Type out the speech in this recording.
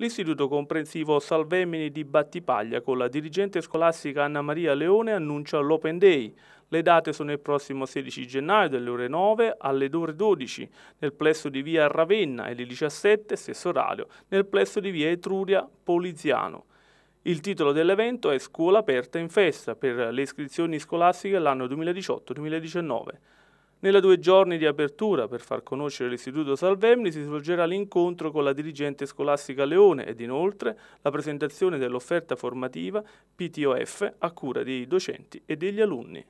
L'istituto comprensivo Salvemini di Battipaglia con la dirigente scolastica Anna Maria Leone annuncia l'Open Day. Le date sono il prossimo 16 gennaio dalle ore 9 alle ore 12 nel plesso di via Ravenna e le 17, stesso orario, nel plesso di via Etruria Poliziano. Il titolo dell'evento è Scuola aperta in festa per le iscrizioni scolastiche l'anno 2018-2019. Nella due giorni di apertura per far conoscere l'Istituto Salvemini si svolgerà l'incontro con la dirigente scolastica Leone ed inoltre la presentazione dell'offerta formativa PTOF a cura dei docenti e degli alunni.